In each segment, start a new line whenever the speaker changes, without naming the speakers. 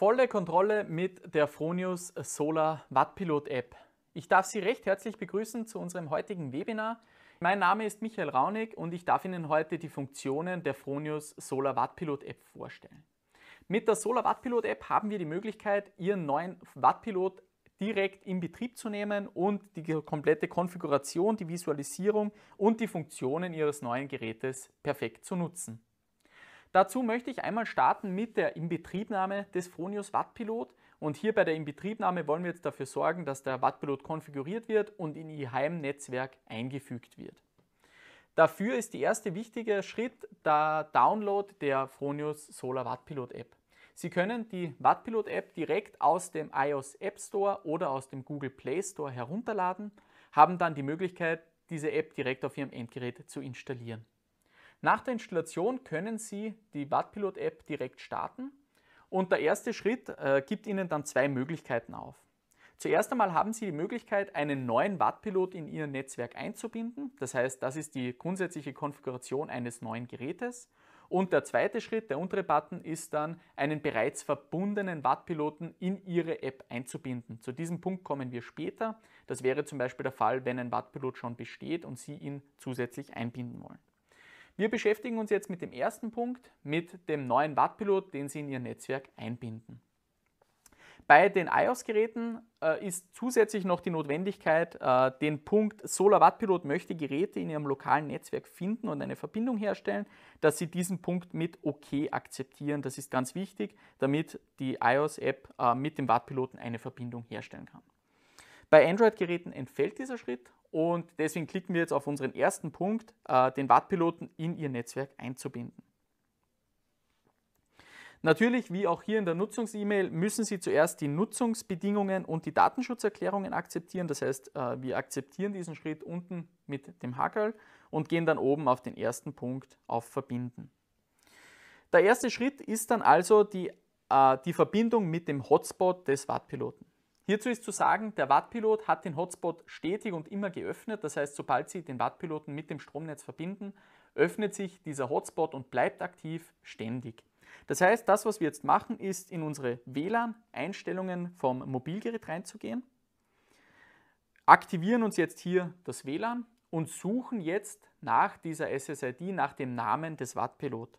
Volle Kontrolle mit der Fronius Solar Wattpilot App. Ich darf Sie recht herzlich begrüßen zu unserem heutigen Webinar. Mein Name ist Michael Raunig und ich darf Ihnen heute die Funktionen der Fronius Solar Wattpilot App vorstellen. Mit der Solar Wattpilot App haben wir die Möglichkeit, Ihren neuen Wattpilot direkt in Betrieb zu nehmen und die komplette Konfiguration, die Visualisierung und die Funktionen Ihres neuen Gerätes perfekt zu nutzen. Dazu möchte ich einmal starten mit der Inbetriebnahme des Fronius Wattpilot. Und hier bei der Inbetriebnahme wollen wir jetzt dafür sorgen, dass der Wattpilot konfiguriert wird und in Ihr Heimnetzwerk eingefügt wird. Dafür ist der erste wichtige Schritt der Download der Fronius Solar Wattpilot App. Sie können die Wattpilot App direkt aus dem iOS App Store oder aus dem Google Play Store herunterladen, haben dann die Möglichkeit, diese App direkt auf Ihrem Endgerät zu installieren. Nach der Installation können Sie die Wattpilot-App direkt starten und der erste Schritt äh, gibt Ihnen dann zwei Möglichkeiten auf. Zuerst einmal haben Sie die Möglichkeit, einen neuen Wattpilot in Ihr Netzwerk einzubinden. Das heißt, das ist die grundsätzliche Konfiguration eines neuen Gerätes. Und der zweite Schritt, der untere Button, ist dann, einen bereits verbundenen Wattpiloten in Ihre App einzubinden. Zu diesem Punkt kommen wir später. Das wäre zum Beispiel der Fall, wenn ein Wattpilot schon besteht und Sie ihn zusätzlich einbinden wollen. Wir beschäftigen uns jetzt mit dem ersten Punkt, mit dem neuen Wattpilot, den Sie in Ihr Netzwerk einbinden. Bei den iOS-Geräten äh, ist zusätzlich noch die Notwendigkeit, äh, den Punkt Solar Wattpilot möchte Geräte in Ihrem lokalen Netzwerk finden und eine Verbindung herstellen, dass Sie diesen Punkt mit OK akzeptieren. Das ist ganz wichtig, damit die iOS-App äh, mit dem Wattpiloten eine Verbindung herstellen kann. Bei Android-Geräten entfällt dieser Schritt und deswegen klicken wir jetzt auf unseren ersten Punkt, äh, den Wattpiloten in Ihr Netzwerk einzubinden. Natürlich, wie auch hier in der Nutzungs-E-Mail, müssen Sie zuerst die Nutzungsbedingungen und die Datenschutzerklärungen akzeptieren. Das heißt, äh, wir akzeptieren diesen Schritt unten mit dem Hackerl und gehen dann oben auf den ersten Punkt auf Verbinden. Der erste Schritt ist dann also die, äh, die Verbindung mit dem Hotspot des Wattpiloten. Hierzu ist zu sagen, der Wattpilot hat den Hotspot stetig und immer geöffnet. Das heißt, sobald Sie den Wattpiloten mit dem Stromnetz verbinden, öffnet sich dieser Hotspot und bleibt aktiv ständig. Das heißt, das, was wir jetzt machen, ist in unsere WLAN-Einstellungen vom Mobilgerät reinzugehen, aktivieren uns jetzt hier das WLAN und suchen jetzt nach dieser SSID, nach dem Namen des Wattpilot.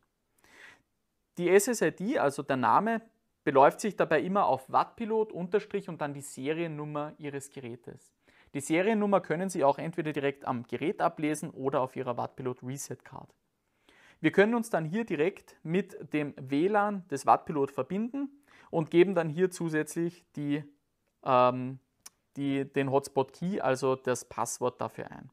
Die SSID, also der Name beläuft sich dabei immer auf Wattpilot unterstrich und dann die Seriennummer Ihres Gerätes. Die Seriennummer können Sie auch entweder direkt am Gerät ablesen oder auf Ihrer Wattpilot Reset Card. Wir können uns dann hier direkt mit dem WLAN des Wattpilot verbinden und geben dann hier zusätzlich die, ähm, die, den Hotspot Key, also das Passwort dafür ein.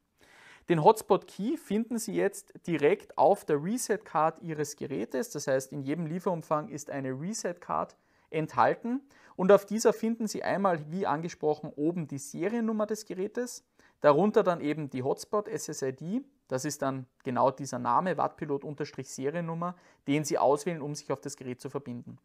Den Hotspot Key finden Sie jetzt direkt auf der Reset Card Ihres Gerätes. Das heißt, in jedem Lieferumfang ist eine Reset Card enthalten. Und auf dieser finden Sie einmal, wie angesprochen, oben die Seriennummer des Gerätes, darunter dann eben die Hotspot SSID. Das ist dann genau dieser Name, Wattpilot-Seriennummer, den Sie auswählen, um sich auf das Gerät zu verbinden.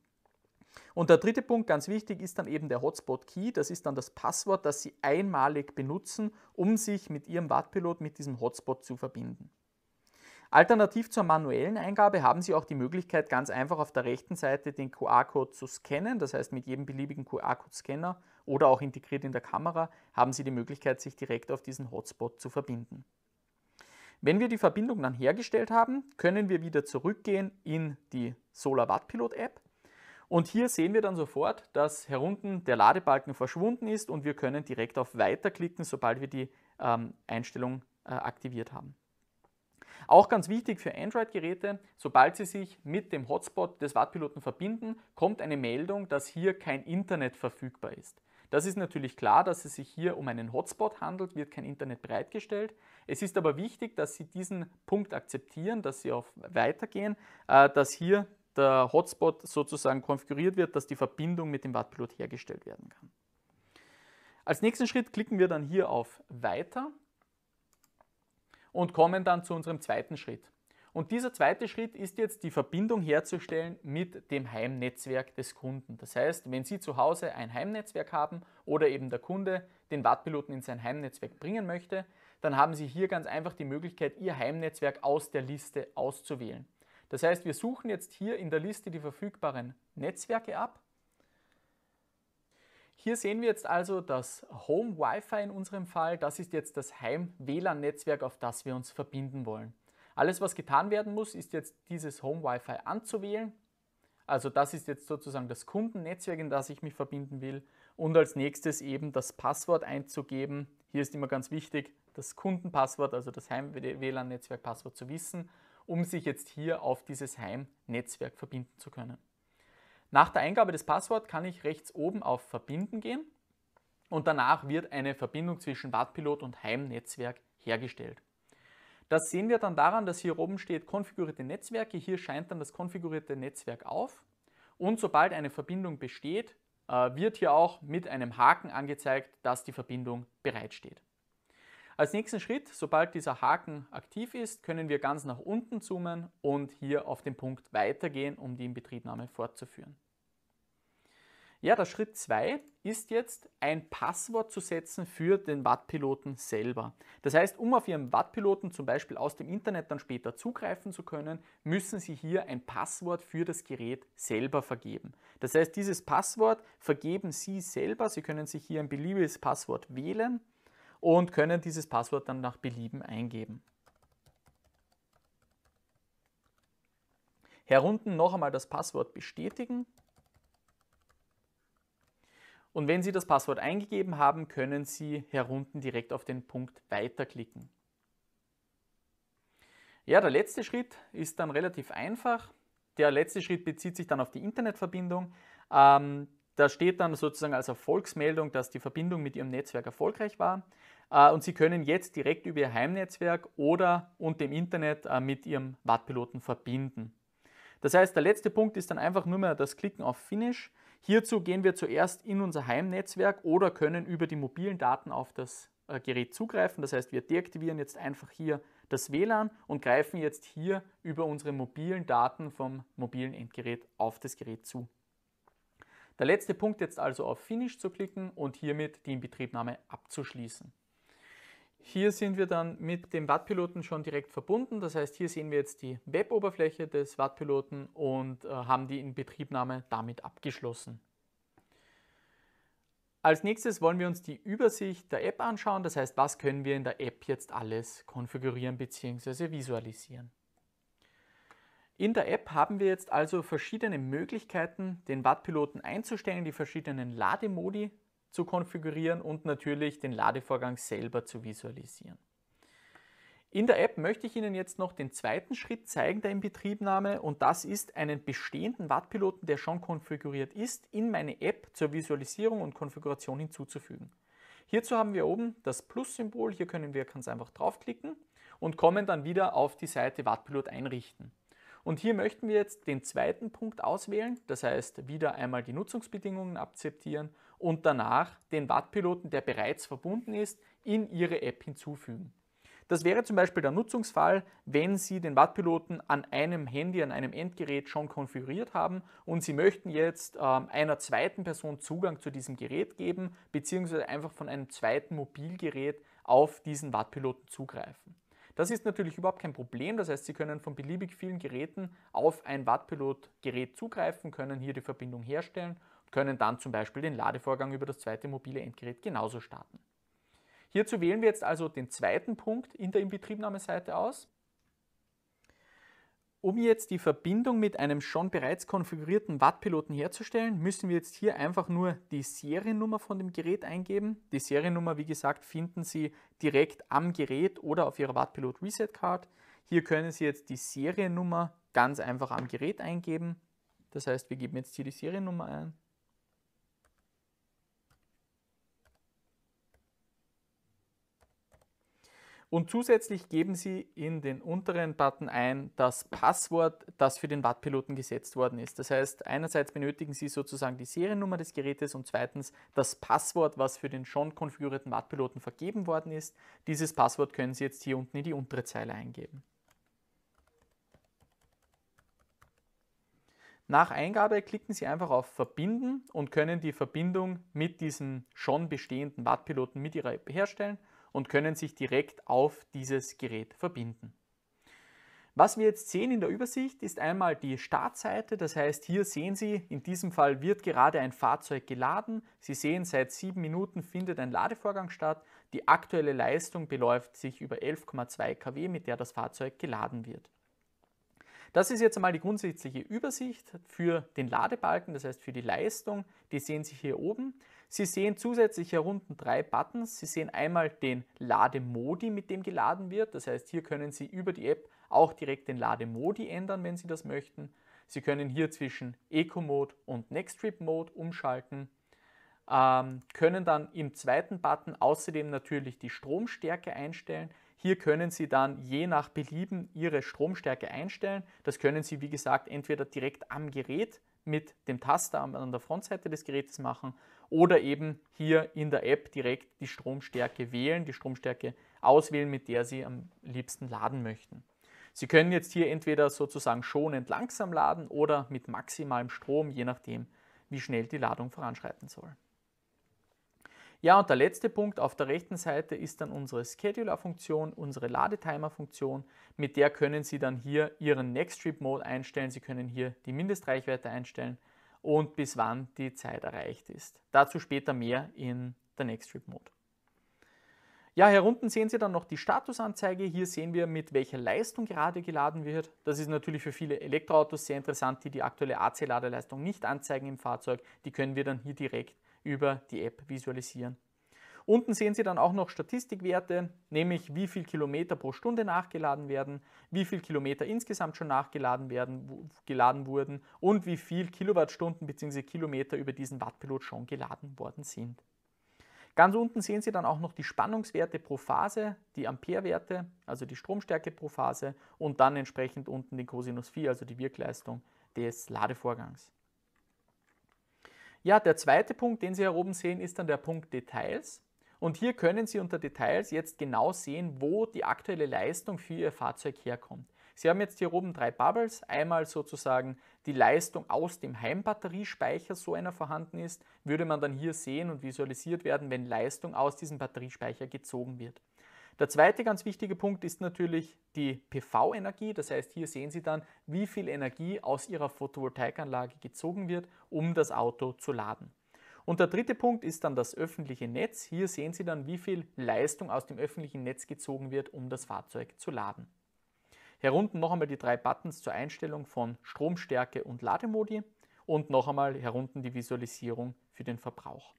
Und der dritte Punkt, ganz wichtig, ist dann eben der Hotspot Key. Das ist dann das Passwort, das Sie einmalig benutzen, um sich mit Ihrem Wattpilot mit diesem Hotspot zu verbinden. Alternativ zur manuellen Eingabe haben Sie auch die Möglichkeit, ganz einfach auf der rechten Seite den QR-Code zu scannen. Das heißt, mit jedem beliebigen QR-Code-Scanner oder auch integriert in der Kamera haben Sie die Möglichkeit, sich direkt auf diesen Hotspot zu verbinden. Wenn wir die Verbindung dann hergestellt haben, können wir wieder zurückgehen in die Solar Wattpilot App und hier sehen wir dann sofort, dass herunten der Ladebalken verschwunden ist und wir können direkt auf Weiter klicken, sobald wir die ähm, Einstellung äh, aktiviert haben. Auch ganz wichtig für Android-Geräte, sobald Sie sich mit dem Hotspot des Wattpiloten verbinden, kommt eine Meldung, dass hier kein Internet verfügbar ist. Das ist natürlich klar, dass es sich hier um einen Hotspot handelt, wird kein Internet bereitgestellt. Es ist aber wichtig, dass Sie diesen Punkt akzeptieren, dass Sie auf Weitergehen, äh, dass hier der Hotspot sozusagen konfiguriert wird, dass die Verbindung mit dem Wattpilot hergestellt werden kann. Als nächsten Schritt klicken wir dann hier auf Weiter und kommen dann zu unserem zweiten Schritt. Und dieser zweite Schritt ist jetzt, die Verbindung herzustellen mit dem Heimnetzwerk des Kunden. Das heißt, wenn Sie zu Hause ein Heimnetzwerk haben oder eben der Kunde den Wattpiloten in sein Heimnetzwerk bringen möchte, dann haben Sie hier ganz einfach die Möglichkeit, Ihr Heimnetzwerk aus der Liste auszuwählen. Das heißt, wir suchen jetzt hier in der Liste die verfügbaren Netzwerke ab. Hier sehen wir jetzt also das Home Wi-Fi in unserem Fall. Das ist jetzt das Heim-WLAN-Netzwerk, auf das wir uns verbinden wollen. Alles, was getan werden muss, ist jetzt dieses Home Wi-Fi anzuwählen. Also das ist jetzt sozusagen das Kundennetzwerk, in das ich mich verbinden will. Und als nächstes eben das Passwort einzugeben. Hier ist immer ganz wichtig, das Kundenpasswort, also das Heim-WLAN-Netzwerk-Passwort zu wissen um sich jetzt hier auf dieses Heim-Netzwerk verbinden zu können. Nach der Eingabe des Passworts kann ich rechts oben auf Verbinden gehen und danach wird eine Verbindung zwischen Wartpilot und Heim-Netzwerk hergestellt. Das sehen wir dann daran, dass hier oben steht konfigurierte Netzwerke. Hier scheint dann das konfigurierte Netzwerk auf. Und sobald eine Verbindung besteht, äh, wird hier auch mit einem Haken angezeigt, dass die Verbindung bereitsteht. Als nächsten Schritt, sobald dieser Haken aktiv ist, können wir ganz nach unten zoomen und hier auf den Punkt weitergehen, um die Inbetriebnahme fortzuführen. Ja, der Schritt 2 ist jetzt ein Passwort zu setzen für den Wattpiloten selber. Das heißt, um auf Ihren Wattpiloten zum Beispiel aus dem Internet dann später zugreifen zu können, müssen Sie hier ein Passwort für das Gerät selber vergeben. Das heißt, dieses Passwort vergeben Sie selber. Sie können sich hier ein beliebiges Passwort wählen und können dieses Passwort dann nach Belieben eingeben. Herunten noch einmal das Passwort bestätigen. Und wenn Sie das Passwort eingegeben haben, können Sie herunten direkt auf den Punkt Weiterklicken. Ja, der letzte Schritt ist dann relativ einfach. Der letzte Schritt bezieht sich dann auf die Internetverbindung. Ähm, da steht dann sozusagen als Erfolgsmeldung, dass die Verbindung mit Ihrem Netzwerk erfolgreich war. Äh, und Sie können jetzt direkt über Ihr Heimnetzwerk oder unter dem Internet äh, mit Ihrem Wattpiloten verbinden. Das heißt, der letzte Punkt ist dann einfach nur mehr das Klicken auf Finish. Hierzu gehen wir zuerst in unser Heimnetzwerk oder können über die mobilen Daten auf das äh, Gerät zugreifen. Das heißt, wir deaktivieren jetzt einfach hier das WLAN und greifen jetzt hier über unsere mobilen Daten vom mobilen Endgerät auf das Gerät zu. Der letzte Punkt jetzt also auf Finish zu klicken und hiermit die Inbetriebnahme abzuschließen. Hier sind wir dann mit dem Wattpiloten schon direkt verbunden. Das heißt, hier sehen wir jetzt die Web-Oberfläche des Wattpiloten und äh, haben die Inbetriebnahme damit abgeschlossen. Als nächstes wollen wir uns die Übersicht der App anschauen. Das heißt, was können wir in der App jetzt alles konfigurieren bzw. visualisieren. In der App haben wir jetzt also verschiedene Möglichkeiten, den Wattpiloten einzustellen, die verschiedenen Lademodi zu konfigurieren und natürlich den Ladevorgang selber zu visualisieren. In der App möchte ich Ihnen jetzt noch den zweiten Schritt zeigen der Inbetriebnahme und das ist einen bestehenden Wattpiloten, der schon konfiguriert ist, in meine App zur Visualisierung und Konfiguration hinzuzufügen. Hierzu haben wir oben das Plus-Symbol, hier können wir ganz einfach draufklicken und kommen dann wieder auf die Seite Wattpilot einrichten. Und hier möchten wir jetzt den zweiten Punkt auswählen, das heißt wieder einmal die Nutzungsbedingungen akzeptieren und danach den Wattpiloten, der bereits verbunden ist, in Ihre App hinzufügen. Das wäre zum Beispiel der Nutzungsfall, wenn Sie den Wattpiloten an einem Handy, an einem Endgerät schon konfiguriert haben und Sie möchten jetzt ähm, einer zweiten Person Zugang zu diesem Gerät geben, beziehungsweise einfach von einem zweiten Mobilgerät auf diesen Wattpiloten zugreifen. Das ist natürlich überhaupt kein Problem, das heißt, Sie können von beliebig vielen Geräten auf ein Wattpilot-Gerät zugreifen, können hier die Verbindung herstellen können dann zum Beispiel den Ladevorgang über das zweite mobile Endgerät genauso starten. Hierzu wählen wir jetzt also den zweiten Punkt in der Inbetriebnahmeseite aus. Um jetzt die Verbindung mit einem schon bereits konfigurierten Wattpiloten herzustellen, müssen wir jetzt hier einfach nur die Seriennummer von dem Gerät eingeben. Die Seriennummer, wie gesagt, finden Sie direkt am Gerät oder auf Ihrer Wattpilot Reset Card. Hier können Sie jetzt die Seriennummer ganz einfach am Gerät eingeben. Das heißt, wir geben jetzt hier die Seriennummer ein Und zusätzlich geben Sie in den unteren Button ein das Passwort, das für den Wattpiloten gesetzt worden ist. Das heißt, einerseits benötigen Sie sozusagen die Seriennummer des Gerätes und zweitens das Passwort, was für den schon konfigurierten Wattpiloten vergeben worden ist. Dieses Passwort können Sie jetzt hier unten in die untere Zeile eingeben. Nach Eingabe klicken Sie einfach auf Verbinden und können die Verbindung mit diesem schon bestehenden Wattpiloten mit Ihrer App herstellen und können sich direkt auf dieses Gerät verbinden. Was wir jetzt sehen in der Übersicht ist einmal die Startseite, das heißt hier sehen Sie, in diesem Fall wird gerade ein Fahrzeug geladen. Sie sehen, seit sieben Minuten findet ein Ladevorgang statt. Die aktuelle Leistung beläuft sich über 11,2 kW, mit der das Fahrzeug geladen wird. Das ist jetzt einmal die grundsätzliche Übersicht für den Ladebalken, das heißt für die Leistung. Die sehen Sie hier oben. Sie sehen zusätzlich hier unten drei Buttons. Sie sehen einmal den Lademodi, mit dem geladen wird. Das heißt, hier können Sie über die App auch direkt den Lademodi ändern, wenn Sie das möchten. Sie können hier zwischen Eco-Mode und Next Trip Mode umschalten, ähm, können dann im zweiten Button außerdem natürlich die Stromstärke einstellen. Hier können Sie dann je nach Belieben Ihre Stromstärke einstellen. Das können Sie, wie gesagt, entweder direkt am Gerät mit dem Taster an der Frontseite des Gerätes machen oder eben hier in der App direkt die Stromstärke wählen, die Stromstärke auswählen, mit der Sie am liebsten laden möchten. Sie können jetzt hier entweder sozusagen schonend langsam laden oder mit maximalem Strom, je nachdem, wie schnell die Ladung voranschreiten soll. Ja, und der letzte Punkt auf der rechten Seite ist dann unsere Scheduler-Funktion, unsere Ladetimer-Funktion. Mit der können Sie dann hier Ihren Next Trip Mode einstellen. Sie können hier die Mindestreichweite einstellen und bis wann die Zeit erreicht ist. Dazu später mehr in der Next Trip Mode. Ja, hier unten sehen Sie dann noch die Statusanzeige. Hier sehen wir, mit welcher Leistung gerade geladen wird. Das ist natürlich für viele Elektroautos sehr interessant, die die aktuelle AC-Ladeleistung nicht anzeigen im Fahrzeug. Die können wir dann hier direkt über die App visualisieren Unten sehen Sie dann auch noch Statistikwerte, nämlich wie viel Kilometer pro Stunde nachgeladen werden, wie viel Kilometer insgesamt schon nachgeladen werden, geladen wurden und wie viel Kilowattstunden bzw. Kilometer über diesen Wattpilot schon geladen worden sind. Ganz unten sehen Sie dann auch noch die Spannungswerte pro Phase, die Amperewerte, also die Stromstärke pro Phase und dann entsprechend unten den Cosinus 4, also die Wirkleistung des Ladevorgangs. Ja, der zweite Punkt, den Sie hier oben sehen, ist dann der Punkt Details. Und hier können Sie unter Details jetzt genau sehen, wo die aktuelle Leistung für Ihr Fahrzeug herkommt. Sie haben jetzt hier oben drei Bubbles. Einmal sozusagen die Leistung aus dem Heimbatteriespeicher, so einer vorhanden ist, würde man dann hier sehen und visualisiert werden, wenn Leistung aus diesem Batteriespeicher gezogen wird. Der zweite ganz wichtige Punkt ist natürlich die PV-Energie. Das heißt, hier sehen Sie dann, wie viel Energie aus Ihrer Photovoltaikanlage gezogen wird, um das Auto zu laden. Und der dritte Punkt ist dann das öffentliche Netz. Hier sehen Sie dann, wie viel Leistung aus dem öffentlichen Netz gezogen wird, um das Fahrzeug zu laden. Hier unten noch einmal die drei Buttons zur Einstellung von Stromstärke und Lademodi und noch einmal hier unten die Visualisierung für den Verbrauch.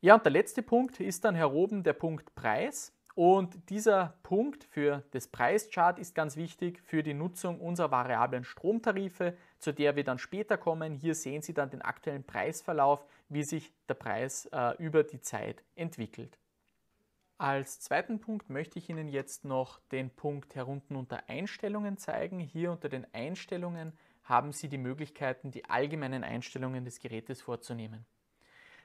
Ja, und der letzte Punkt ist dann hier oben der Punkt Preis. Und dieser Punkt für das Preischart ist ganz wichtig für die Nutzung unserer variablen Stromtarife, zu der wir dann später kommen. Hier sehen Sie dann den aktuellen Preisverlauf, wie sich der Preis äh, über die Zeit entwickelt. Als zweiten Punkt möchte ich Ihnen jetzt noch den Punkt herunten unter Einstellungen zeigen. Hier unter den Einstellungen haben Sie die Möglichkeiten, die allgemeinen Einstellungen des Gerätes vorzunehmen.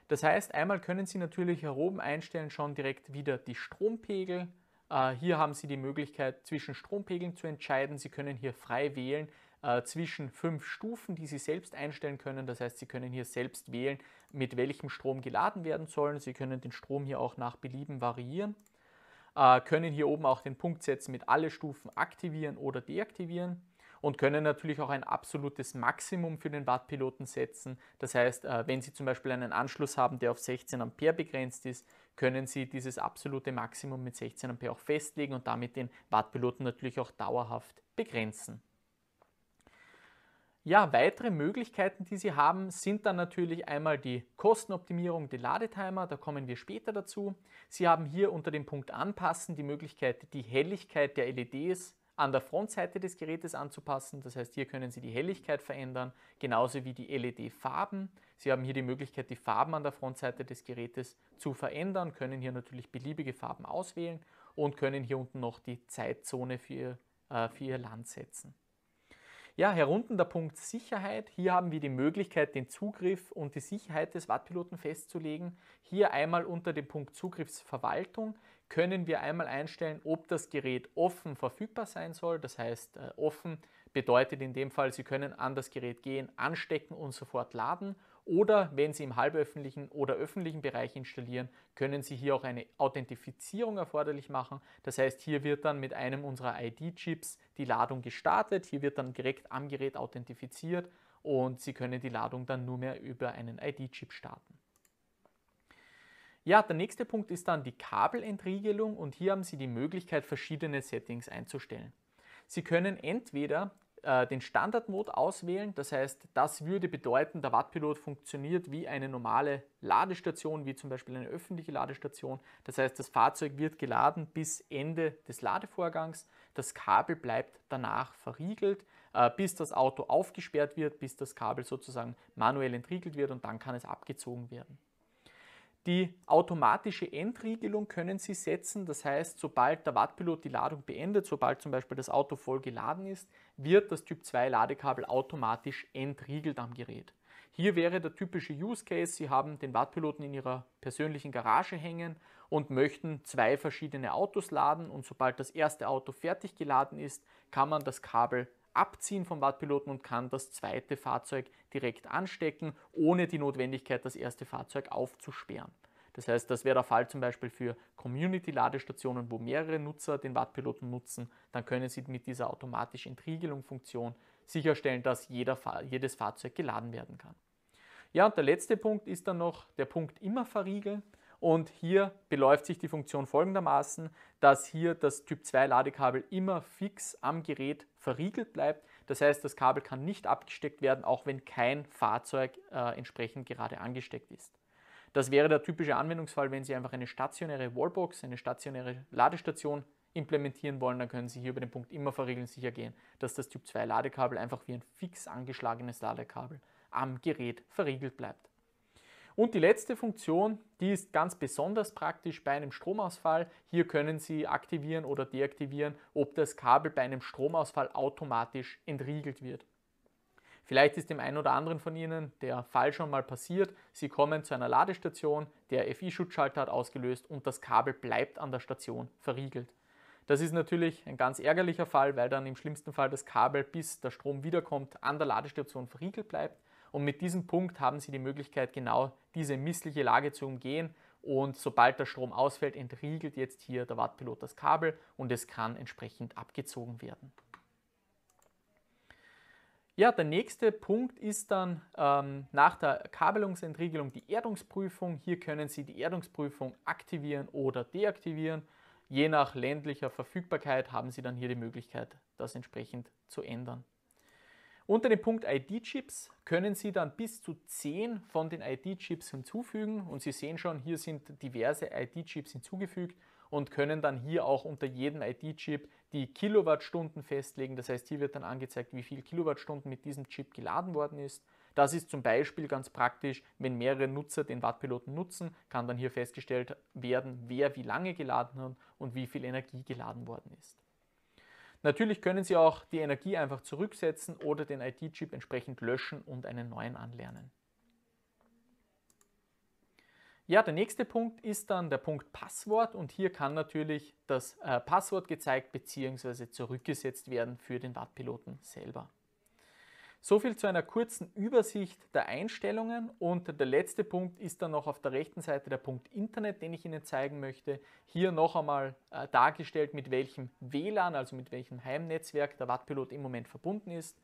Das heißt, einmal können Sie natürlich hier oben einstellen schon direkt wieder die Strompegel. Äh, hier haben Sie die Möglichkeit, zwischen Strompegeln zu entscheiden. Sie können hier frei wählen, äh, zwischen fünf Stufen, die Sie selbst einstellen können. Das heißt, Sie können hier selbst wählen, mit welchem Strom geladen werden sollen. Sie können den Strom hier auch nach Belieben variieren. Äh, können hier oben auch den Punkt setzen mit alle Stufen aktivieren oder deaktivieren und können natürlich auch ein absolutes Maximum für den Wattpiloten setzen. Das heißt, äh, wenn Sie zum Beispiel einen Anschluss haben, der auf 16 Ampere begrenzt ist, können Sie dieses absolute Maximum mit 16 Ampere auch festlegen und damit den Wattpiloten natürlich auch dauerhaft begrenzen. Ja, weitere Möglichkeiten, die Sie haben, sind dann natürlich einmal die Kostenoptimierung, die Ladetimer, da kommen wir später dazu. Sie haben hier unter dem Punkt Anpassen die Möglichkeit, die Helligkeit der LEDs an der Frontseite des Gerätes anzupassen. Das heißt, hier können Sie die Helligkeit verändern, genauso wie die LED-Farben. Sie haben hier die Möglichkeit, die Farben an der Frontseite des Gerätes zu verändern, können hier natürlich beliebige Farben auswählen und können hier unten noch die Zeitzone für äh, für Ihr Land setzen. Ja, herunter der Punkt Sicherheit. Hier haben wir die Möglichkeit, den Zugriff und die Sicherheit des Wattpiloten festzulegen. Hier einmal unter dem Punkt Zugriffsverwaltung können wir einmal einstellen, ob das Gerät offen verfügbar sein soll. Das heißt, äh, offen bedeutet in dem Fall, Sie können an das Gerät gehen, anstecken und sofort laden oder wenn Sie im halböffentlichen oder öffentlichen Bereich installieren, können Sie hier auch eine Authentifizierung erforderlich machen. Das heißt, hier wird dann mit einem unserer ID-Chips die Ladung gestartet. Hier wird dann direkt am Gerät authentifiziert und Sie können die Ladung dann nur mehr über einen ID-Chip starten. Ja, der nächste Punkt ist dann die Kabelentriegelung und hier haben Sie die Möglichkeit, verschiedene Settings einzustellen. Sie können entweder äh, den standard auswählen. Das heißt, das würde bedeuten, der Wattpilot funktioniert wie eine normale Ladestation, wie zum Beispiel eine öffentliche Ladestation. Das heißt, das Fahrzeug wird geladen bis Ende des Ladevorgangs. Das Kabel bleibt danach verriegelt, äh, bis das Auto aufgesperrt wird, bis das Kabel sozusagen manuell entriegelt wird und dann kann es abgezogen werden. Die automatische Endriegelung können Sie setzen, das heißt, sobald der Wattpilot die Ladung beendet, sobald zum Beispiel das Auto voll geladen ist, wird das Typ 2 Ladekabel automatisch entriegelt am Gerät. Hier wäre der typische Use Case, Sie haben den Wattpiloten in Ihrer persönlichen Garage hängen und möchten zwei verschiedene Autos laden und sobald das erste Auto fertig geladen ist, kann man das Kabel abziehen vom Wattpiloten und kann das zweite Fahrzeug direkt anstecken, ohne die Notwendigkeit, das erste Fahrzeug aufzusperren. Das heißt, das wäre der Fall zum Beispiel für Community-Ladestationen, wo mehrere Nutzer den Wattpiloten nutzen. Dann können Sie mit dieser automatisch Entriegelung-Funktion sicherstellen, dass jeder, jedes Fahrzeug geladen werden kann. Ja, und der letzte Punkt ist dann noch der Punkt immer verriegeln. Und hier beläuft sich die Funktion folgendermaßen, dass hier das Typ 2 Ladekabel immer fix am Gerät verriegelt bleibt. Das heißt, das Kabel kann nicht abgesteckt werden, auch wenn kein Fahrzeug äh, entsprechend gerade angesteckt ist. Das wäre der typische Anwendungsfall, wenn Sie einfach eine stationäre Wallbox, eine stationäre Ladestation implementieren wollen, dann können Sie hier über den Punkt immer verriegeln sicher gehen, dass das Typ 2 Ladekabel einfach wie ein fix angeschlagenes Ladekabel am Gerät verriegelt bleibt. Und die letzte Funktion, die ist ganz besonders praktisch bei einem Stromausfall. Hier können Sie aktivieren oder deaktivieren, ob das Kabel bei einem Stromausfall automatisch entriegelt wird. Vielleicht ist dem einen oder anderen von Ihnen der Fall schon mal passiert. Sie kommen zu einer Ladestation, der FI-Schutzschalter hat ausgelöst und das Kabel bleibt an der Station verriegelt. Das ist natürlich ein ganz ärgerlicher Fall, weil dann im schlimmsten Fall das Kabel, bis der Strom wiederkommt, an der Ladestation verriegelt bleibt. Und mit diesem Punkt haben Sie die Möglichkeit, genau diese missliche Lage zu umgehen. Und sobald der Strom ausfällt, entriegelt jetzt hier der Wattpilot das Kabel und es kann entsprechend abgezogen werden. Ja, der nächste Punkt ist dann ähm, nach der Kabelungsentriegelung die Erdungsprüfung. Hier können Sie die Erdungsprüfung aktivieren oder deaktivieren. Je nach ländlicher Verfügbarkeit haben Sie dann hier die Möglichkeit, das entsprechend zu ändern. Unter dem Punkt ID-Chips können Sie dann bis zu 10 von den ID-Chips hinzufügen und Sie sehen schon, hier sind diverse ID-Chips hinzugefügt und können dann hier auch unter jedem ID-Chip die Kilowattstunden festlegen. Das heißt, hier wird dann angezeigt, wie viel Kilowattstunden mit diesem Chip geladen worden ist. Das ist zum Beispiel ganz praktisch, wenn mehrere Nutzer den Wattpiloten nutzen, kann dann hier festgestellt werden, wer wie lange geladen hat und wie viel Energie geladen worden ist. Natürlich können Sie auch die Energie einfach zurücksetzen oder den IT-Chip entsprechend löschen und einen neuen anlernen. Ja, der nächste Punkt ist dann der Punkt Passwort und hier kann natürlich das äh, Passwort gezeigt bzw. zurückgesetzt werden für den Wattpiloten selber. So viel zu einer kurzen Übersicht der Einstellungen und der letzte Punkt ist dann noch auf der rechten Seite der Punkt Internet, den ich Ihnen zeigen möchte. Hier noch einmal äh, dargestellt, mit welchem WLAN, also mit welchem Heimnetzwerk der Wattpilot im Moment verbunden ist,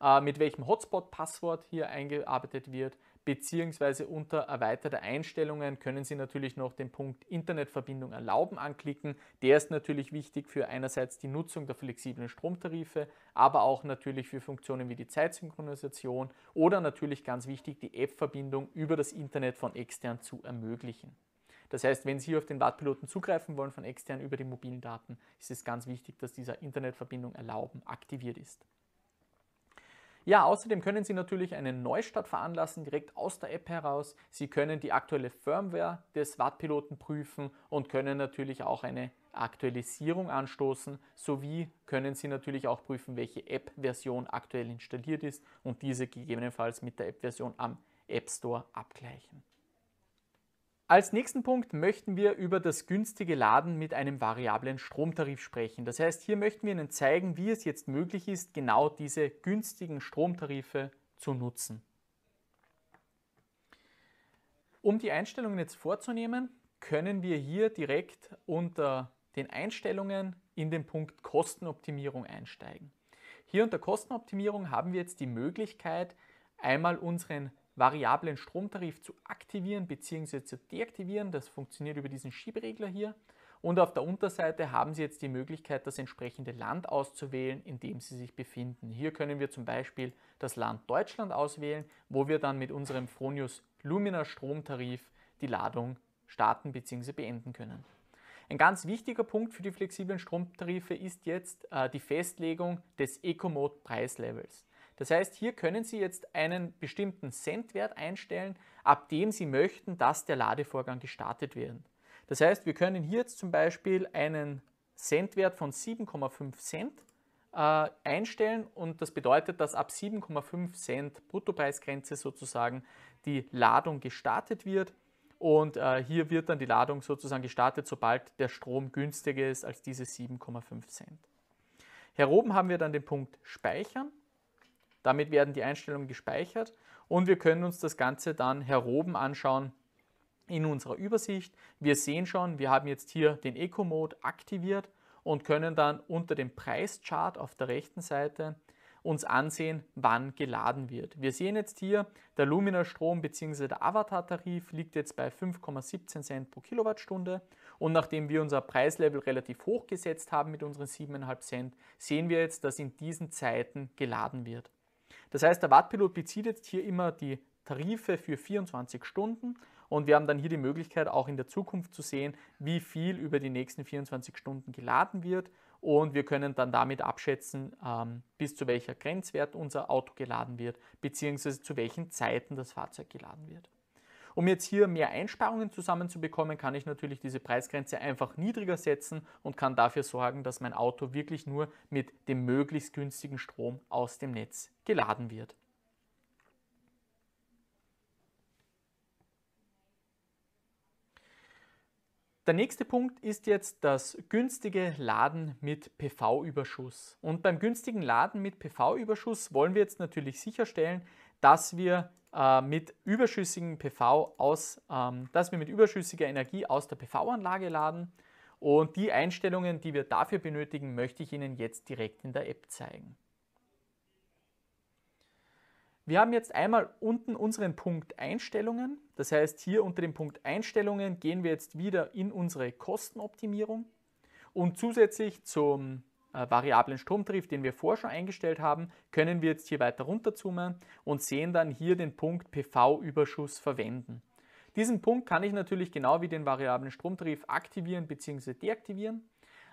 äh, mit welchem Hotspot-Passwort hier eingearbeitet wird, beziehungsweise unter erweiterte Einstellungen können Sie natürlich noch den Punkt Internetverbindung erlauben anklicken. Der ist natürlich wichtig für einerseits die Nutzung der flexiblen Stromtarife, aber auch natürlich für Funktionen wie die Zeitsynchronisation oder natürlich ganz wichtig die App-Verbindung über das Internet von extern zu ermöglichen. Das heißt, wenn Sie auf den Wartpiloten zugreifen wollen von extern über die mobilen Daten, ist es ganz wichtig, dass dieser Internetverbindung erlauben aktiviert ist. Ja, außerdem können Sie natürlich einen Neustart veranlassen, direkt aus der App heraus. Sie können die aktuelle Firmware des Wattpiloten prüfen und können natürlich auch eine Aktualisierung anstoßen, sowie können Sie natürlich auch prüfen, welche App-Version aktuell installiert ist und diese gegebenenfalls mit der App-Version am App Store abgleichen. Als nächsten Punkt möchten wir über das günstige Laden mit einem variablen Stromtarif sprechen. Das heißt, hier möchten wir Ihnen zeigen, wie es jetzt möglich ist, genau diese günstigen Stromtarife zu nutzen. Um die Einstellungen jetzt vorzunehmen, können wir hier direkt unter den Einstellungen in den Punkt Kostenoptimierung einsteigen. Hier unter Kostenoptimierung haben wir jetzt die Möglichkeit, einmal unseren variablen Stromtarif zu aktivieren bzw. zu deaktivieren. Das funktioniert über diesen Schieberegler hier. Und auf der Unterseite haben Sie jetzt die Möglichkeit, das entsprechende Land auszuwählen, in dem Sie sich befinden. Hier können wir zum Beispiel das Land Deutschland auswählen, wo wir dann mit unserem Fronius Lumina Stromtarif die Ladung starten bzw. beenden können. Ein ganz wichtiger Punkt für die flexiblen Stromtarife ist jetzt äh, die Festlegung des Ecomode-Preislevels. Das heißt, hier können Sie jetzt einen bestimmten Centwert einstellen, ab dem Sie möchten, dass der Ladevorgang gestartet wird. Das heißt, wir können hier jetzt zum Beispiel einen Centwert von 7,5 Cent äh, einstellen und das bedeutet, dass ab 7,5 Cent Bruttopreisgrenze sozusagen die Ladung gestartet wird. Und äh, hier wird dann die Ladung sozusagen gestartet, sobald der Strom günstiger ist als diese 7,5 Cent. Hier oben haben wir dann den Punkt Speichern damit werden die Einstellungen gespeichert und wir können uns das Ganze dann heroben anschauen in unserer Übersicht. Wir sehen schon, wir haben jetzt hier den Eco-Mode aktiviert und können dann unter dem Preischart auf der rechten Seite uns ansehen, wann geladen wird. Wir sehen jetzt hier, der Lumina-Strom bzw. der Avatar-Tarif liegt jetzt bei 5,17 Cent pro Kilowattstunde und nachdem wir unser Preislevel relativ hoch gesetzt haben mit unseren 7,5 Cent, sehen wir jetzt, dass in diesen Zeiten geladen wird. Das heißt, der Wattpilot bezieht jetzt hier immer die Tarife für 24 Stunden und wir haben dann hier die Möglichkeit, auch in der Zukunft zu sehen, wie viel über die nächsten 24 Stunden geladen wird und wir können dann damit abschätzen, ähm, bis zu welcher Grenzwert unser Auto geladen wird, beziehungsweise zu welchen Zeiten das Fahrzeug geladen wird. Um jetzt hier mehr Einsparungen zusammenzubekommen, kann ich natürlich diese Preisgrenze einfach niedriger setzen und kann dafür sorgen, dass mein Auto wirklich nur mit dem möglichst günstigen Strom aus dem Netz geladen wird. Der nächste Punkt ist jetzt das günstige Laden mit PV-Überschuss. Und beim günstigen Laden mit PV-Überschuss wollen wir jetzt natürlich sicherstellen, dass wir äh, mit überschüssigen PV aus, ähm, dass wir mit überschüssiger Energie aus der PV-Anlage laden. Und die Einstellungen, die wir dafür benötigen, möchte ich Ihnen jetzt direkt in der App zeigen. Wir haben jetzt einmal unten unseren Punkt Einstellungen. Das heißt, hier unter dem Punkt Einstellungen gehen wir jetzt wieder in unsere Kostenoptimierung. Und zusätzlich zum äh, variablen Stromtarif, den wir vorher schon eingestellt haben, können wir jetzt hier weiter runterzoomen und sehen dann hier den Punkt PV-Überschuss verwenden. Diesen Punkt kann ich natürlich genau wie den variablen Stromtarif aktivieren bzw. deaktivieren.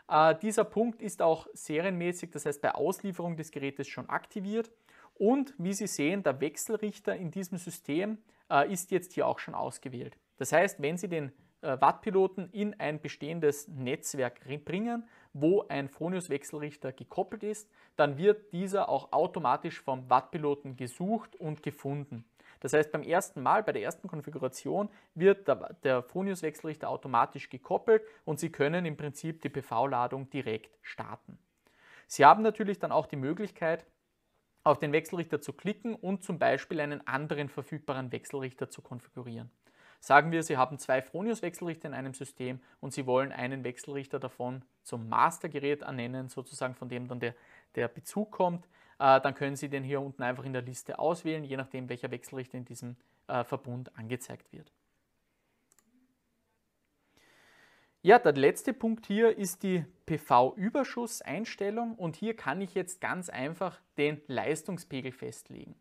Äh, dieser Punkt ist auch serienmäßig, das heißt bei Auslieferung des Gerätes schon aktiviert. Und wie Sie sehen, der Wechselrichter in diesem System äh, ist jetzt hier auch schon ausgewählt. Das heißt, wenn Sie den äh, Wattpiloten in ein bestehendes Netzwerk bringen, wo ein fronius wechselrichter gekoppelt ist, dann wird dieser auch automatisch vom Wattpiloten gesucht und gefunden. Das heißt, beim ersten Mal, bei der ersten Konfiguration, wird der, der Phonius-Wechselrichter automatisch gekoppelt und Sie können im Prinzip die PV-Ladung direkt starten. Sie haben natürlich dann auch die Möglichkeit, auf den Wechselrichter zu klicken und zum Beispiel einen anderen verfügbaren Wechselrichter zu konfigurieren. Sagen wir, Sie haben zwei Fronius-Wechselrichter in einem System und Sie wollen einen Wechselrichter davon zum Mastergerät ernennen, sozusagen von dem dann der, der Bezug kommt. Äh, dann können Sie den hier unten einfach in der Liste auswählen, je nachdem, welcher Wechselrichter in diesem äh, Verbund angezeigt wird. Ja, der letzte Punkt hier ist die pv überschusseinstellung und hier kann ich jetzt ganz einfach den Leistungspegel festlegen.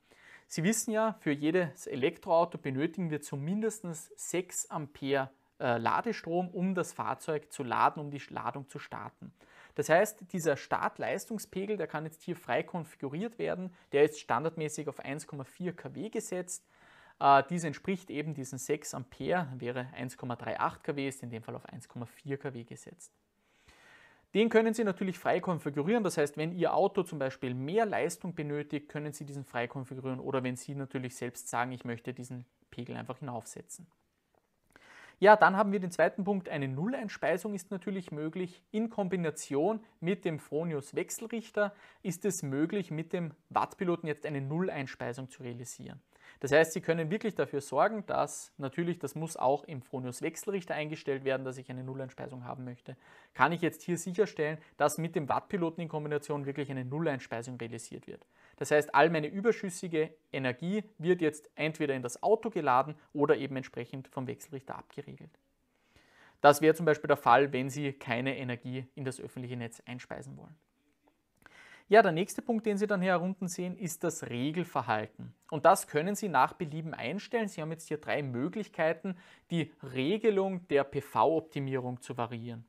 Sie wissen ja, für jedes Elektroauto benötigen wir zumindest 6 Ampere äh, Ladestrom, um das Fahrzeug zu laden, um die Ladung zu starten. Das heißt, dieser Startleistungspegel, der kann jetzt hier frei konfiguriert werden, der ist standardmäßig auf 1,4 kW gesetzt. Äh, dies entspricht eben diesen 6 Ampere, wäre 1,38 kW, ist in dem Fall auf 1,4 kW gesetzt. Den können Sie natürlich frei konfigurieren. Das heißt, wenn Ihr Auto zum Beispiel mehr Leistung benötigt, können Sie diesen frei konfigurieren oder wenn Sie natürlich selbst sagen, ich möchte diesen Pegel einfach hinaufsetzen. Ja, dann haben wir den zweiten Punkt. Eine Nulleinspeisung ist natürlich möglich. In Kombination mit dem Fronius Wechselrichter ist es möglich, mit dem Wattpiloten jetzt eine Nulleinspeisung zu realisieren. Das heißt, Sie können wirklich dafür sorgen, dass natürlich, das muss auch im Fronius Wechselrichter eingestellt werden, dass ich eine Nulleinspeisung haben möchte. Kann ich jetzt hier sicherstellen, dass mit dem Wattpiloten in Kombination wirklich eine Nulleinspeisung realisiert wird. Das heißt, all meine überschüssige Energie wird jetzt entweder in das Auto geladen oder eben entsprechend vom Wechselrichter abgeriegelt. Das wäre zum Beispiel der Fall, wenn Sie keine Energie in das öffentliche Netz einspeisen wollen. Ja, der nächste Punkt, den Sie dann hier unten sehen, ist das Regelverhalten. Und das können Sie nach Belieben einstellen. Sie haben jetzt hier drei Möglichkeiten, die Regelung der PV-Optimierung zu variieren.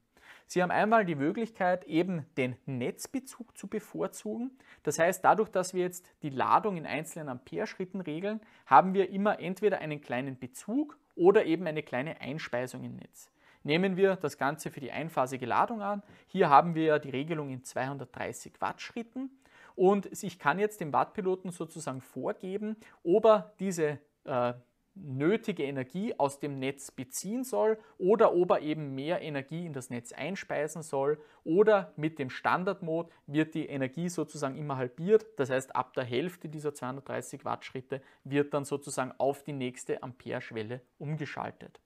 Sie haben einmal die Möglichkeit, eben den Netzbezug zu bevorzugen. Das heißt, dadurch, dass wir jetzt die Ladung in einzelnen Ampere-Schritten regeln, haben wir immer entweder einen kleinen Bezug oder eben eine kleine Einspeisung im Netz. Nehmen wir das Ganze für die einphasige Ladung an. Hier haben wir ja die Regelung in 230 Wattschritten und ich kann jetzt dem Wattpiloten sozusagen vorgeben, ob er diese äh, nötige Energie aus dem Netz beziehen soll oder ob er eben mehr Energie in das Netz einspeisen soll oder mit dem Standardmod wird die Energie sozusagen immer halbiert, das heißt ab der Hälfte dieser 230 Wattschritte wird dann sozusagen auf die nächste Ampere-Schwelle umgeschaltet.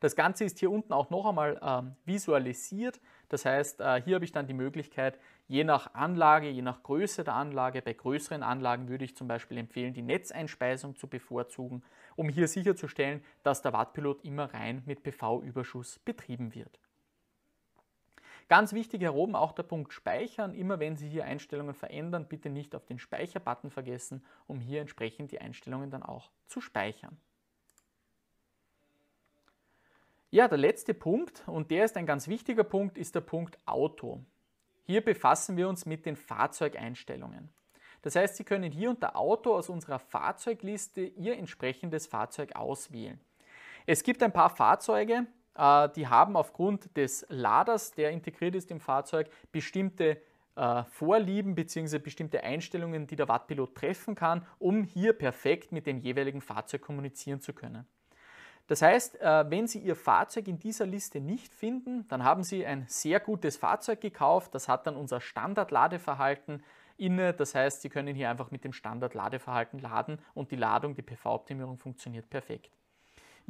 Das Ganze ist hier unten auch noch einmal ähm, visualisiert. Das heißt, äh, hier habe ich dann die Möglichkeit, je nach Anlage, je nach Größe der Anlage, bei größeren Anlagen würde ich zum Beispiel empfehlen, die Netzeinspeisung zu bevorzugen, um hier sicherzustellen, dass der Wattpilot immer rein mit PV-Überschuss betrieben wird. Ganz wichtig hier oben auch der Punkt Speichern. Immer wenn Sie hier Einstellungen verändern, bitte nicht auf den Speicher-Button vergessen, um hier entsprechend die Einstellungen dann auch zu speichern. Ja, der letzte Punkt, und der ist ein ganz wichtiger Punkt, ist der Punkt Auto. Hier befassen wir uns mit den Fahrzeugeinstellungen. Das heißt, Sie können hier unter Auto aus unserer Fahrzeugliste Ihr entsprechendes Fahrzeug auswählen. Es gibt ein paar Fahrzeuge, äh, die haben aufgrund des Laders, der integriert ist im Fahrzeug, bestimmte äh, Vorlieben bzw. bestimmte Einstellungen, die der Wattpilot treffen kann, um hier perfekt mit dem jeweiligen Fahrzeug kommunizieren zu können. Das heißt, äh, wenn Sie Ihr Fahrzeug in dieser Liste nicht finden, dann haben Sie ein sehr gutes Fahrzeug gekauft. Das hat dann unser Standardladeverhalten inne. Das heißt, Sie können hier einfach mit dem Standardladeverhalten laden und die Ladung, die PV-Optimierung funktioniert perfekt.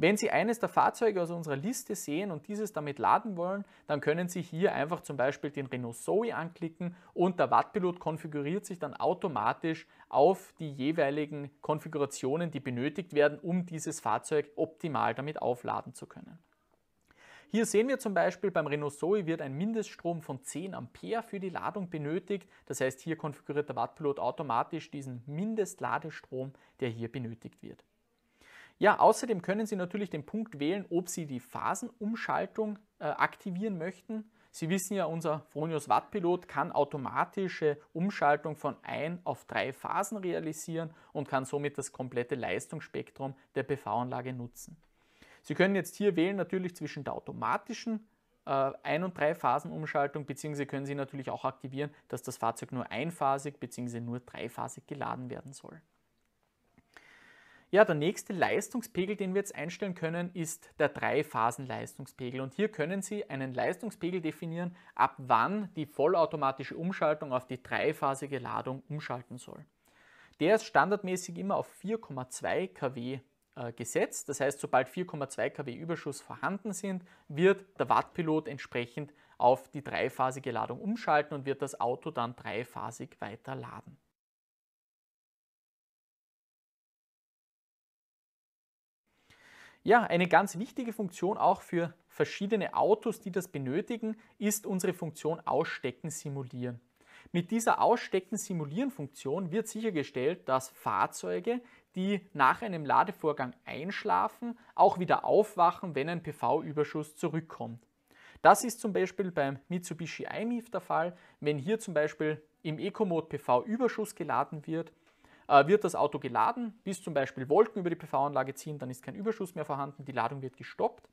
Wenn Sie eines der Fahrzeuge aus unserer Liste sehen und dieses damit laden wollen, dann können Sie hier einfach zum Beispiel den Renault Zoe anklicken und der Wattpilot konfiguriert sich dann automatisch auf die jeweiligen Konfigurationen, die benötigt werden, um dieses Fahrzeug optimal damit aufladen zu können. Hier sehen wir zum Beispiel beim Renault Zoe wird ein Mindeststrom von 10 Ampere für die Ladung benötigt. Das heißt, hier konfiguriert der Wattpilot automatisch diesen Mindestladestrom, der hier benötigt wird. Ja, außerdem können Sie natürlich den Punkt wählen, ob Sie die Phasenumschaltung äh, aktivieren möchten. Sie wissen ja, unser Fronius Wattpilot kann automatische Umschaltung von ein auf drei Phasen realisieren und kann somit das komplette Leistungsspektrum der PV-Anlage nutzen. Sie können jetzt hier wählen natürlich zwischen der automatischen äh, Ein- und Drei-Phasen-Umschaltung, beziehungsweise können Sie natürlich auch aktivieren, dass das Fahrzeug nur einphasig bzw. nur dreiphasig geladen werden soll. Ja, der nächste Leistungspegel, den wir jetzt einstellen können, ist der Drei-Phasen-Leistungspegel. Und hier können Sie einen Leistungspegel definieren, ab wann die vollautomatische Umschaltung auf die dreiphasige Ladung umschalten soll. Der ist standardmäßig immer auf 4,2 kW äh, gesetzt. Das heißt, sobald 4,2 kW Überschuss vorhanden sind, wird der Wattpilot entsprechend auf die dreiphasige Ladung umschalten und wird das Auto dann dreiphasig weiterladen. Ja, eine ganz wichtige Funktion auch für verschiedene Autos, die das benötigen, ist unsere Funktion Ausstecken simulieren. Mit dieser Ausstecken-Simulieren-Funktion wird sichergestellt, dass Fahrzeuge, die nach einem Ladevorgang einschlafen, auch wieder aufwachen, wenn ein PV-Überschuss zurückkommt. Das ist zum Beispiel beim Mitsubishi iMIF der Fall, wenn hier zum Beispiel im EcoMode PV-Überschuss geladen wird äh, wird das Auto geladen, bis zum Beispiel Wolken über die PV-Anlage ziehen, dann ist kein Überschuss mehr vorhanden, die Ladung wird gestoppt.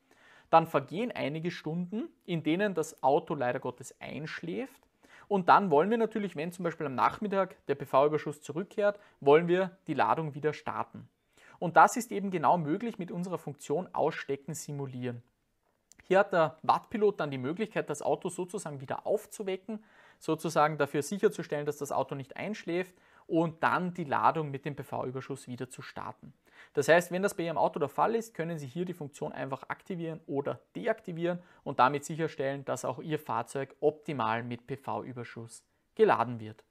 Dann vergehen einige Stunden, in denen das Auto leider Gottes einschläft. Und dann wollen wir natürlich, wenn zum Beispiel am Nachmittag der PV-Überschuss zurückkehrt, wollen wir die Ladung wieder starten. Und das ist eben genau möglich mit unserer Funktion Ausstecken simulieren. Hier hat der Wattpilot dann die Möglichkeit, das Auto sozusagen wieder aufzuwecken, sozusagen dafür sicherzustellen, dass das Auto nicht einschläft und dann die Ladung mit dem PV-Überschuss wieder zu starten. Das heißt, wenn das bei Ihrem Auto der Fall ist, können Sie hier die Funktion einfach aktivieren oder deaktivieren und damit sicherstellen, dass auch Ihr Fahrzeug optimal mit PV-Überschuss geladen wird.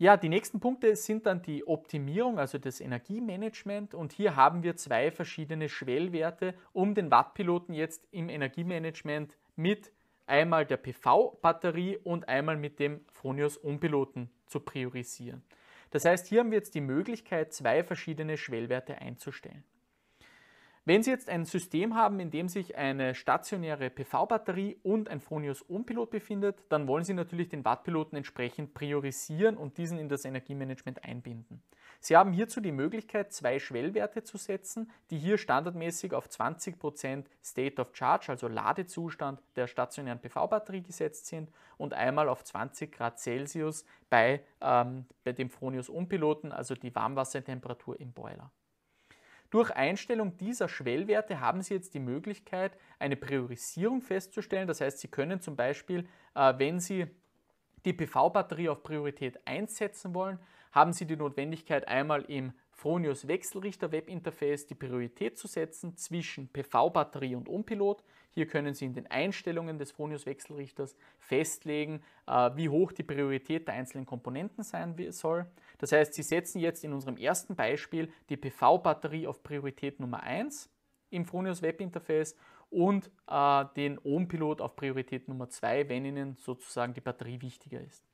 Ja, die nächsten Punkte sind dann die Optimierung, also das Energiemanagement. Und hier haben wir zwei verschiedene Schwellwerte, um den Wattpiloten jetzt im Energiemanagement mit einmal der PV-Batterie und einmal mit dem Fronius Unpiloten zu priorisieren. Das heißt, hier haben wir jetzt die Möglichkeit, zwei verschiedene Schwellwerte einzustellen. Wenn Sie jetzt ein System haben, in dem sich eine stationäre PV-Batterie und ein Fronius Ohmpilot befindet, dann wollen Sie natürlich den Wattpiloten entsprechend priorisieren und diesen in das Energiemanagement einbinden. Sie haben hierzu die Möglichkeit, zwei Schwellwerte zu setzen, die hier standardmäßig auf 20% State of Charge, also Ladezustand der stationären PV-Batterie gesetzt sind und einmal auf 20 Grad Celsius bei, ähm, bei dem Fronius Umpiloten, also die Warmwassertemperatur im Boiler. Durch Einstellung dieser Schwellwerte haben Sie jetzt die Möglichkeit, eine Priorisierung festzustellen. Das heißt, Sie können zum Beispiel, äh, wenn Sie die PV-Batterie auf Priorität einsetzen wollen, haben Sie die Notwendigkeit, einmal im Fronius Wechselrichter Webinterface die Priorität zu setzen zwischen PV-Batterie und Ompilot. Hier können Sie in den Einstellungen des Fronius Wechselrichters festlegen, äh, wie hoch die Priorität der einzelnen Komponenten sein soll. Das heißt, Sie setzen jetzt in unserem ersten Beispiel die PV-Batterie auf Priorität Nummer 1 im Fronius Webinterface und äh, den Ompilot auf Priorität Nummer 2, wenn Ihnen sozusagen die Batterie wichtiger ist.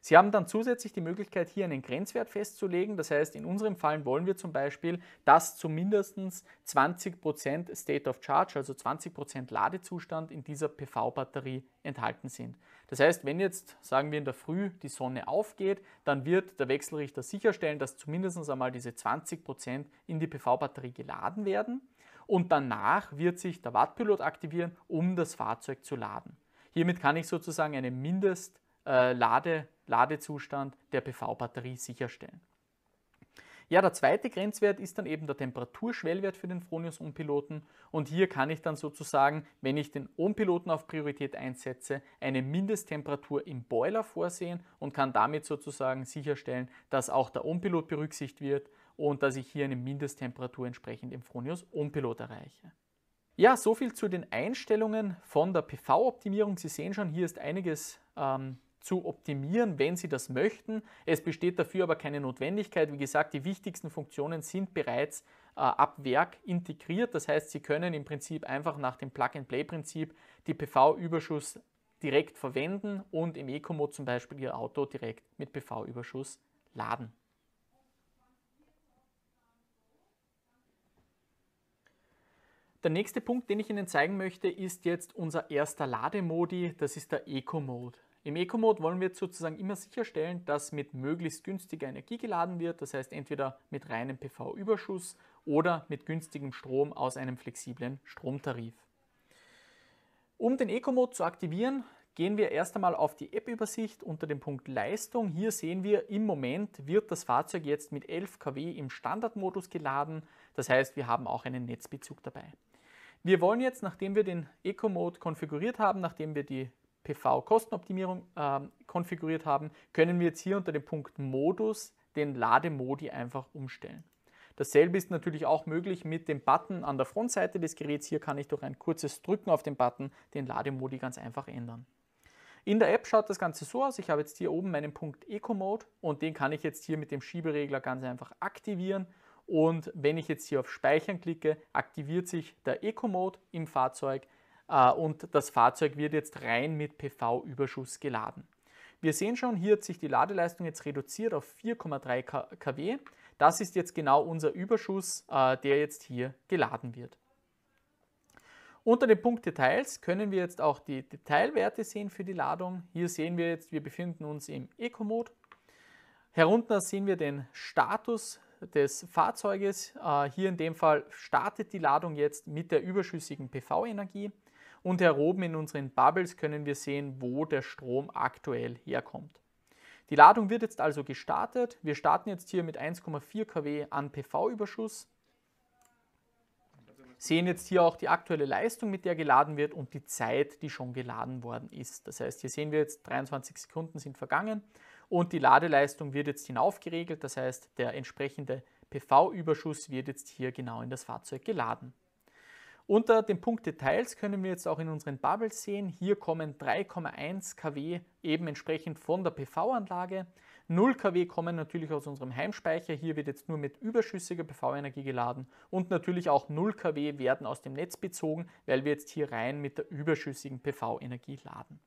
Sie haben dann zusätzlich die Möglichkeit, hier einen Grenzwert festzulegen. Das heißt, in unserem Fall wollen wir zum Beispiel, dass zumindest 20% State of Charge, also 20% Ladezustand in dieser PV-Batterie enthalten sind. Das heißt, wenn jetzt, sagen wir in der Früh, die Sonne aufgeht, dann wird der Wechselrichter sicherstellen, dass zumindest einmal diese 20% in die PV-Batterie geladen werden und danach wird sich der Wattpilot aktivieren, um das Fahrzeug zu laden. Hiermit kann ich sozusagen eine Mindestlade äh, Ladezustand der PV-Batterie sicherstellen. Ja, der zweite Grenzwert ist dann eben der Temperaturschwellwert für den Fronius Ohmpiloten und hier kann ich dann sozusagen, wenn ich den Ohmpiloten auf Priorität einsetze, eine Mindesttemperatur im Boiler vorsehen und kann damit sozusagen sicherstellen, dass auch der Ohmpilot berücksichtigt wird und dass ich hier eine Mindesttemperatur entsprechend im Fronius Ohmpilot erreiche. Ja, so viel zu den Einstellungen von der PV-Optimierung. Sie sehen schon, hier ist einiges ähm, zu optimieren, wenn Sie das möchten. Es besteht dafür aber keine Notwendigkeit. Wie gesagt, die wichtigsten Funktionen sind bereits äh, ab Werk integriert. Das heißt, Sie können im Prinzip einfach nach dem Plug-and-Play-Prinzip die PV-Überschuss direkt verwenden und im Eco-Mode zum Beispiel Ihr Auto direkt mit PV-Überschuss laden. Der nächste Punkt, den ich Ihnen zeigen möchte, ist jetzt unser erster Lademodi, das ist der Eco-Mode. Im Eco-Mode wollen wir jetzt sozusagen immer sicherstellen, dass mit möglichst günstiger Energie geladen wird, das heißt entweder mit reinem PV-Überschuss oder mit günstigem Strom aus einem flexiblen Stromtarif. Um den Eco-Mode zu aktivieren, gehen wir erst einmal auf die App-Übersicht unter dem Punkt Leistung. Hier sehen wir, im Moment wird das Fahrzeug jetzt mit 11 kW im Standardmodus geladen, das heißt wir haben auch einen Netzbezug dabei. Wir wollen jetzt, nachdem wir den Eco-Mode konfiguriert haben, nachdem wir die PV-Kostenoptimierung äh, konfiguriert haben, können wir jetzt hier unter dem Punkt Modus den Lademodi einfach umstellen. Dasselbe ist natürlich auch möglich mit dem Button an der Frontseite des Geräts. Hier kann ich durch ein kurzes Drücken auf den Button den Lademodi ganz einfach ändern. In der App schaut das Ganze so aus. Ich habe jetzt hier oben meinen Punkt Eco Mode und den kann ich jetzt hier mit dem Schieberegler ganz einfach aktivieren. Und wenn ich jetzt hier auf Speichern klicke, aktiviert sich der Eco Mode im Fahrzeug. Äh, und das Fahrzeug wird jetzt rein mit PV-Überschuss geladen. Wir sehen schon, hier hat sich die Ladeleistung jetzt reduziert auf 4,3 kW. Das ist jetzt genau unser Überschuss, äh, der jetzt hier geladen wird. Unter dem Punkt Details können wir jetzt auch die Detailwerte sehen für die Ladung. Hier sehen wir jetzt, wir befinden uns im Eco-Mode. Herunter sehen wir den Status des Fahrzeuges. Äh, hier in dem Fall startet die Ladung jetzt mit der überschüssigen PV-Energie. Und hier oben in unseren Bubbles können wir sehen, wo der Strom aktuell herkommt. Die Ladung wird jetzt also gestartet. Wir starten jetzt hier mit 1,4 kW an PV-Überschuss. Sehen jetzt hier auch die aktuelle Leistung, mit der geladen wird und die Zeit, die schon geladen worden ist. Das heißt, hier sehen wir jetzt 23 Sekunden sind vergangen und die Ladeleistung wird jetzt hinauf geregelt. Das heißt, der entsprechende PV-Überschuss wird jetzt hier genau in das Fahrzeug geladen. Unter dem Punkt Details können wir jetzt auch in unseren Bubbles sehen, hier kommen 3,1 kW eben entsprechend von der PV-Anlage. 0 kW kommen natürlich aus unserem Heimspeicher, hier wird jetzt nur mit überschüssiger PV-Energie geladen und natürlich auch 0 kW werden aus dem Netz bezogen, weil wir jetzt hier rein mit der überschüssigen PV-Energie laden.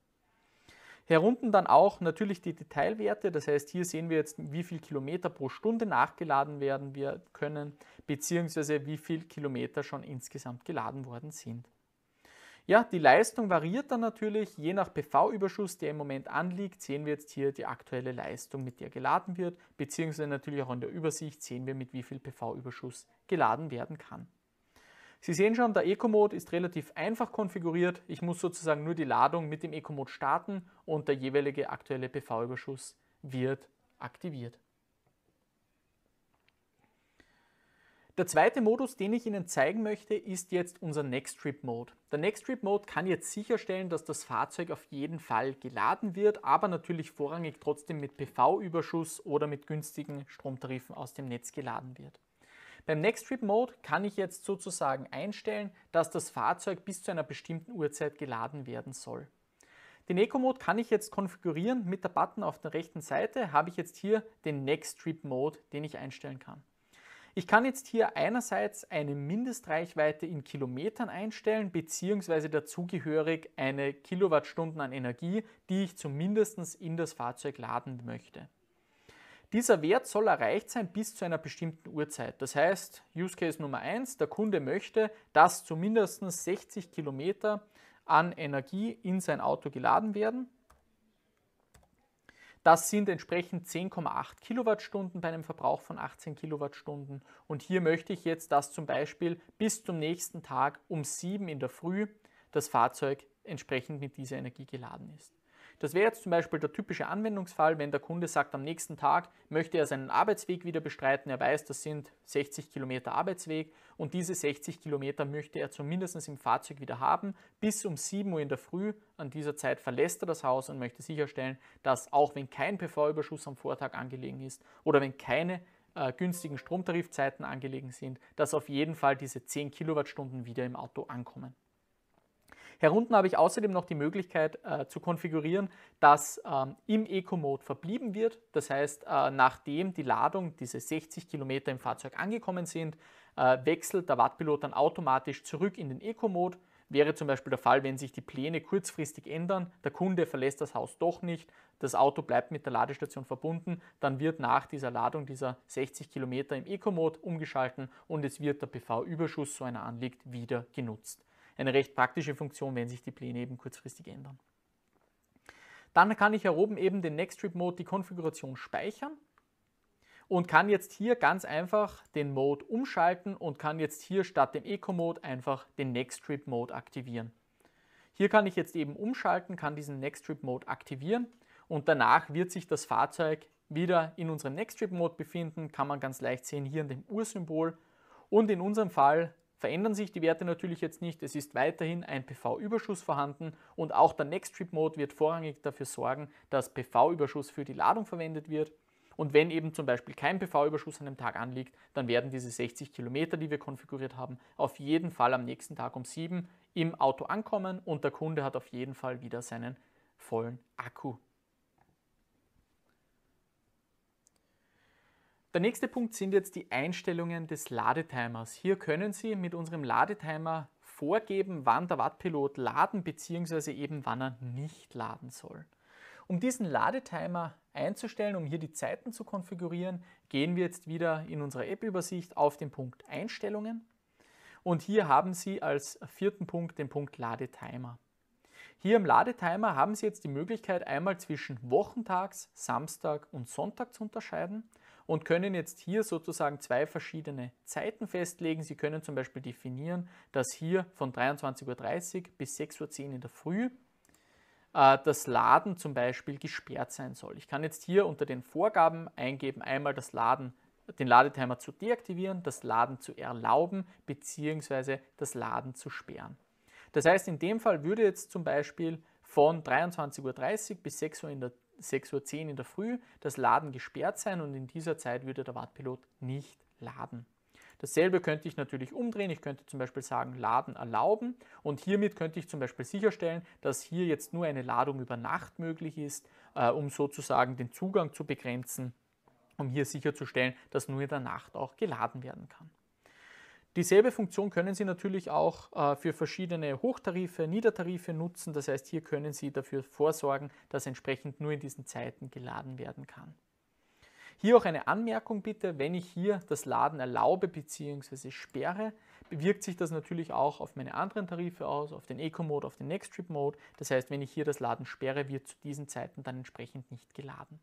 Hier dann auch natürlich die Detailwerte, das heißt hier sehen wir jetzt, wie viel Kilometer pro Stunde nachgeladen werden wir können, beziehungsweise wie viel Kilometer schon insgesamt geladen worden sind. Ja, die Leistung variiert dann natürlich je nach PV-Überschuss, der im Moment anliegt, sehen wir jetzt hier die aktuelle Leistung, mit der geladen wird, beziehungsweise natürlich auch in der Übersicht sehen wir, mit wie viel PV-Überschuss geladen werden kann. Sie sehen schon, der Eco-Mode ist relativ einfach konfiguriert. Ich muss sozusagen nur die Ladung mit dem Eco-Mode starten und der jeweilige aktuelle PV-Überschuss wird aktiviert. Der zweite Modus, den ich Ihnen zeigen möchte, ist jetzt unser Next Trip Mode. Der Next Trip Mode kann jetzt sicherstellen, dass das Fahrzeug auf jeden Fall geladen wird, aber natürlich vorrangig trotzdem mit PV-Überschuss oder mit günstigen Stromtarifen aus dem Netz geladen wird. Beim Next Trip Mode kann ich jetzt sozusagen einstellen, dass das Fahrzeug bis zu einer bestimmten Uhrzeit geladen werden soll. Den Eco-Mode kann ich jetzt konfigurieren. Mit der Button auf der rechten Seite habe ich jetzt hier den Next Trip Mode, den ich einstellen kann. Ich kann jetzt hier einerseits eine Mindestreichweite in Kilometern einstellen, beziehungsweise dazugehörig eine Kilowattstunden an Energie, die ich zumindest in das Fahrzeug laden möchte. Dieser Wert soll erreicht sein bis zu einer bestimmten Uhrzeit. Das heißt, Use Case Nummer 1, der Kunde möchte, dass zumindest 60 Kilometer an Energie in sein Auto geladen werden. Das sind entsprechend 10,8 Kilowattstunden bei einem Verbrauch von 18 Kilowattstunden. Und hier möchte ich jetzt, dass zum Beispiel bis zum nächsten Tag um 7 in der Früh das Fahrzeug entsprechend mit dieser Energie geladen ist. Das wäre jetzt zum Beispiel der typische Anwendungsfall, wenn der Kunde sagt, am nächsten Tag möchte er seinen Arbeitsweg wieder bestreiten. Er weiß, das sind 60 Kilometer Arbeitsweg und diese 60 Kilometer möchte er zumindest im Fahrzeug wieder haben. Bis um 7 Uhr in der Früh an dieser Zeit verlässt er das Haus und möchte sicherstellen, dass auch wenn kein PV-Überschuss am Vortag angelegen ist oder wenn keine äh, günstigen Stromtarifzeiten angelegen sind, dass auf jeden Fall diese 10 Kilowattstunden wieder im Auto ankommen. Herunten habe ich außerdem noch die Möglichkeit äh, zu konfigurieren, dass ähm, im Eco-Mode verblieben wird. Das heißt, äh, nachdem die Ladung, diese 60 Kilometer im Fahrzeug angekommen sind, äh, wechselt der Wattpilot dann automatisch zurück in den Eco-Mode. Wäre zum Beispiel der Fall, wenn sich die Pläne kurzfristig ändern, der Kunde verlässt das Haus doch nicht, das Auto bleibt mit der Ladestation verbunden, dann wird nach dieser Ladung dieser 60 Kilometer im Eco-Mode umgeschalten und es wird der PV-Überschuss, so einer anliegt, wieder genutzt eine recht praktische Funktion, wenn sich die Pläne eben kurzfristig ändern. Dann kann ich hier oben eben den NextStrip-Mode die Konfiguration speichern und kann jetzt hier ganz einfach den Mode umschalten und kann jetzt hier statt dem Eco-Mode einfach den NextStrip-Mode aktivieren. Hier kann ich jetzt eben umschalten, kann diesen NextStrip-Mode aktivieren und danach wird sich das Fahrzeug wieder in unserem NextStrip-Mode befinden, kann man ganz leicht sehen hier in dem Uhrsymbol und in unserem Fall verändern sich die Werte natürlich jetzt nicht. Es ist weiterhin ein PV-Überschuss vorhanden und auch der Next Trip Mode wird vorrangig dafür sorgen, dass PV-Überschuss für die Ladung verwendet wird. Und wenn eben zum Beispiel kein PV-Überschuss an dem Tag anliegt, dann werden diese 60 Kilometer, die wir konfiguriert haben, auf jeden Fall am nächsten Tag um 7 im Auto ankommen und der Kunde hat auf jeden Fall wieder seinen vollen Akku. Der nächste Punkt sind jetzt die Einstellungen des Ladetimers. Hier können Sie mit unserem Ladetimer vorgeben, wann der Wattpilot laden bzw. eben wann er nicht laden soll. Um diesen Ladetimer einzustellen, um hier die Zeiten zu konfigurieren, gehen wir jetzt wieder in unserer App-Übersicht auf den Punkt Einstellungen und hier haben Sie als vierten Punkt den Punkt Ladetimer. Hier im Ladetimer haben Sie jetzt die Möglichkeit, einmal zwischen Wochentags, Samstag und Sonntag zu unterscheiden und können jetzt hier sozusagen zwei verschiedene Zeiten festlegen. Sie können zum Beispiel definieren, dass hier von 23.30 Uhr bis 6.10 Uhr in der Früh äh, das Laden zum Beispiel gesperrt sein soll. Ich kann jetzt hier unter den Vorgaben eingeben, einmal das Laden den Ladetimer zu deaktivieren, das Laden zu erlauben bzw. das Laden zu sperren. Das heißt, in dem Fall würde jetzt zum Beispiel von 23.30 Uhr bis 6 Uhr in der 6.10 Uhr in der Früh das Laden gesperrt sein und in dieser Zeit würde der Wattpilot nicht laden. Dasselbe könnte ich natürlich umdrehen. Ich könnte zum Beispiel sagen, Laden erlauben. Und hiermit könnte ich zum Beispiel sicherstellen, dass hier jetzt nur eine Ladung über Nacht möglich ist, äh, um sozusagen den Zugang zu begrenzen, um hier sicherzustellen, dass nur in der Nacht auch geladen werden kann. Dieselbe Funktion können Sie natürlich auch äh, für verschiedene Hochtarife, Niedertarife nutzen. Das heißt, hier können Sie dafür vorsorgen, dass entsprechend nur in diesen Zeiten geladen werden kann. Hier auch eine Anmerkung bitte, wenn ich hier das Laden erlaube bzw. sperre, bewirkt sich das natürlich auch auf meine anderen Tarife aus, auf den Eco-Mode, auf den Next-Trip-Mode. Das heißt, wenn ich hier das Laden sperre, wird zu diesen Zeiten dann entsprechend nicht geladen.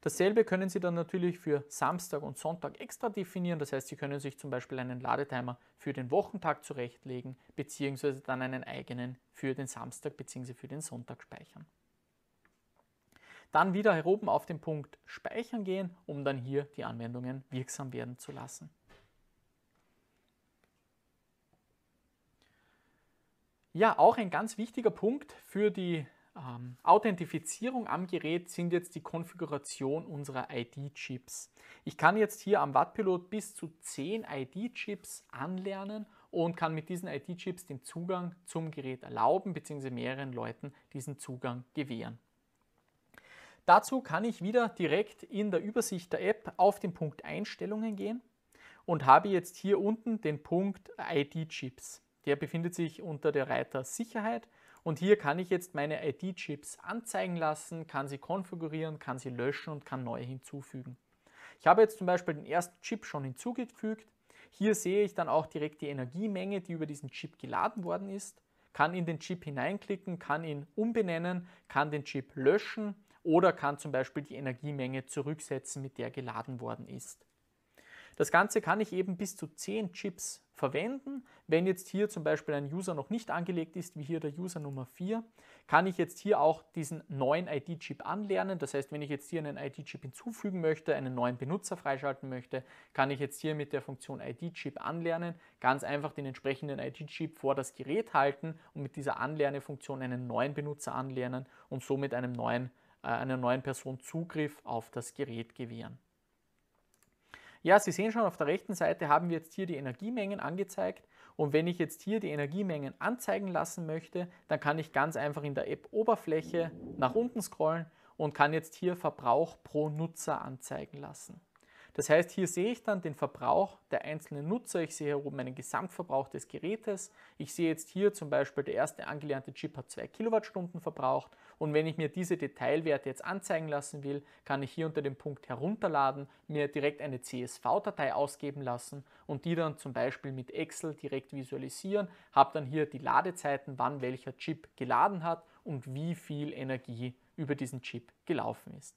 Dasselbe können Sie dann natürlich für Samstag und Sonntag extra definieren. Das heißt, Sie können sich zum Beispiel einen Ladetimer für den Wochentag zurechtlegen, beziehungsweise dann einen eigenen für den Samstag bzw. für den Sonntag speichern. Dann wieder hier oben auf den Punkt Speichern gehen, um dann hier die Anwendungen wirksam werden zu lassen. Ja, auch ein ganz wichtiger Punkt für die ähm, Authentifizierung am Gerät sind jetzt die Konfiguration unserer ID-Chips. Ich kann jetzt hier am Wattpilot bis zu 10 ID-Chips anlernen und kann mit diesen ID-Chips den Zugang zum Gerät erlauben bzw. mehreren Leuten diesen Zugang gewähren. Dazu kann ich wieder direkt in der Übersicht der App auf den Punkt Einstellungen gehen und habe jetzt hier unten den Punkt ID-Chips. Der befindet sich unter der Reiter Sicherheit und hier kann ich jetzt meine ID-Chips anzeigen lassen, kann sie konfigurieren, kann sie löschen und kann neue hinzufügen. Ich habe jetzt zum Beispiel den ersten Chip schon hinzugefügt. Hier sehe ich dann auch direkt die Energiemenge, die über diesen Chip geladen worden ist, kann in den Chip hineinklicken, kann ihn umbenennen, kann den Chip löschen oder kann zum Beispiel die Energiemenge zurücksetzen, mit der geladen worden ist. Das Ganze kann ich eben bis zu 10 Chips verwenden. Wenn jetzt hier zum Beispiel ein User noch nicht angelegt ist, wie hier der User Nummer 4, kann ich jetzt hier auch diesen neuen ID-Chip anlernen. Das heißt, wenn ich jetzt hier einen ID-Chip hinzufügen möchte, einen neuen Benutzer freischalten möchte, kann ich jetzt hier mit der Funktion ID-Chip anlernen, ganz einfach den entsprechenden ID-Chip vor das Gerät halten und mit dieser Anlernefunktion einen neuen Benutzer anlernen und somit einem neuen, äh, einer neuen Person Zugriff auf das Gerät gewähren. Ja, Sie sehen schon, auf der rechten Seite haben wir jetzt hier die Energiemengen angezeigt. Und wenn ich jetzt hier die Energiemengen anzeigen lassen möchte, dann kann ich ganz einfach in der App-Oberfläche nach unten scrollen und kann jetzt hier Verbrauch pro Nutzer anzeigen lassen. Das heißt, hier sehe ich dann den Verbrauch der einzelnen Nutzer. Ich sehe hier oben meinen Gesamtverbrauch des Gerätes. Ich sehe jetzt hier zum Beispiel, der erste angelernte Chip hat 2 Kilowattstunden verbraucht. Und wenn ich mir diese Detailwerte jetzt anzeigen lassen will, kann ich hier unter dem Punkt herunterladen, mir direkt eine CSV-Datei ausgeben lassen und die dann zum Beispiel mit Excel direkt visualisieren. Habe dann hier die Ladezeiten, wann welcher Chip geladen hat und wie viel Energie über diesen Chip gelaufen ist.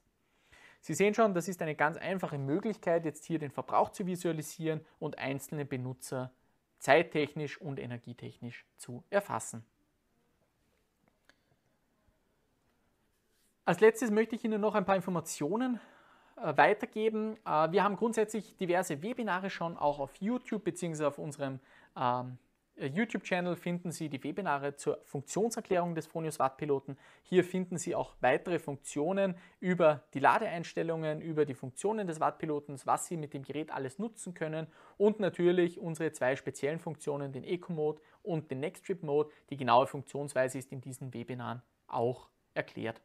Sie sehen schon, das ist eine ganz einfache Möglichkeit, jetzt hier den Verbrauch zu visualisieren und einzelne Benutzer zeittechnisch und energietechnisch zu erfassen. Als letztes möchte ich Ihnen noch ein paar Informationen äh, weitergeben. Äh, wir haben grundsätzlich diverse Webinare schon auch auf YouTube bzw. auf unserem ähm, äh, YouTube-Channel finden Sie die Webinare zur Funktionserklärung des Fronius Wattpiloten. Hier finden Sie auch weitere Funktionen über die Ladeeinstellungen, über die Funktionen des Wattpilotens, was Sie mit dem Gerät alles nutzen können und natürlich unsere zwei speziellen Funktionen, den Eco-Mode und den Next Trip Mode. Die genaue Funktionsweise ist in diesen Webinaren auch erklärt.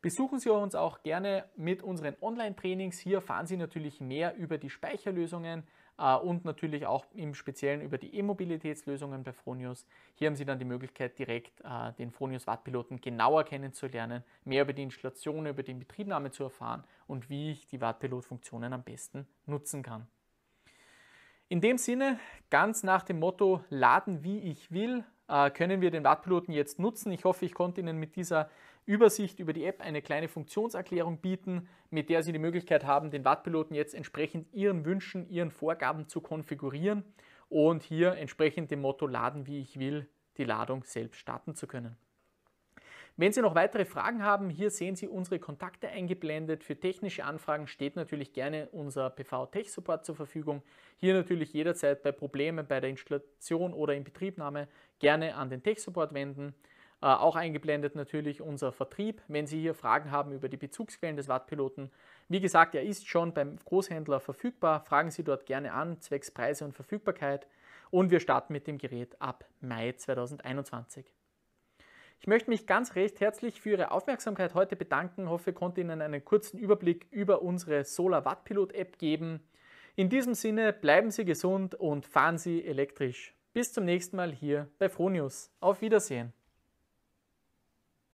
Besuchen Sie uns auch gerne mit unseren Online-Trainings. Hier erfahren Sie natürlich mehr über die Speicherlösungen äh, und natürlich auch im Speziellen über die E-Mobilitätslösungen bei Fronius. Hier haben Sie dann die Möglichkeit, direkt äh, den Fronius Wattpiloten genauer kennenzulernen, mehr über die Installation, über die Betriebnahme zu erfahren und wie ich die Wattpilot-Funktionen am besten nutzen kann. In dem Sinne, ganz nach dem Motto Laden wie ich will, äh, können wir den Wattpiloten jetzt nutzen. Ich hoffe, ich konnte Ihnen mit dieser Übersicht über die App eine kleine Funktionserklärung bieten, mit der Sie die Möglichkeit haben, den Wattpiloten jetzt entsprechend Ihren Wünschen, Ihren Vorgaben zu konfigurieren und hier entsprechend dem Motto Laden wie ich will die Ladung selbst starten zu können. Wenn Sie noch weitere Fragen haben, hier sehen Sie unsere Kontakte eingeblendet. Für technische Anfragen steht natürlich gerne unser PV Tech Support zur Verfügung. Hier natürlich jederzeit bei Problemen bei der Installation oder Inbetriebnahme gerne an den Tech Support wenden. Äh, auch eingeblendet natürlich unser Vertrieb, wenn Sie hier Fragen haben über die Bezugsquellen des Wattpiloten. Wie gesagt, er ist schon beim Großhändler verfügbar. Fragen Sie dort gerne an, zwecks Preise und Verfügbarkeit. Und wir starten mit dem Gerät ab Mai 2021. Ich möchte mich ganz recht herzlich für Ihre Aufmerksamkeit heute bedanken. Ich hoffe, ich konnte Ihnen einen kurzen Überblick über unsere Solar Wattpilot App geben. In diesem Sinne bleiben Sie gesund und fahren Sie elektrisch. Bis zum nächsten Mal hier bei Fronius. Auf Wiedersehen.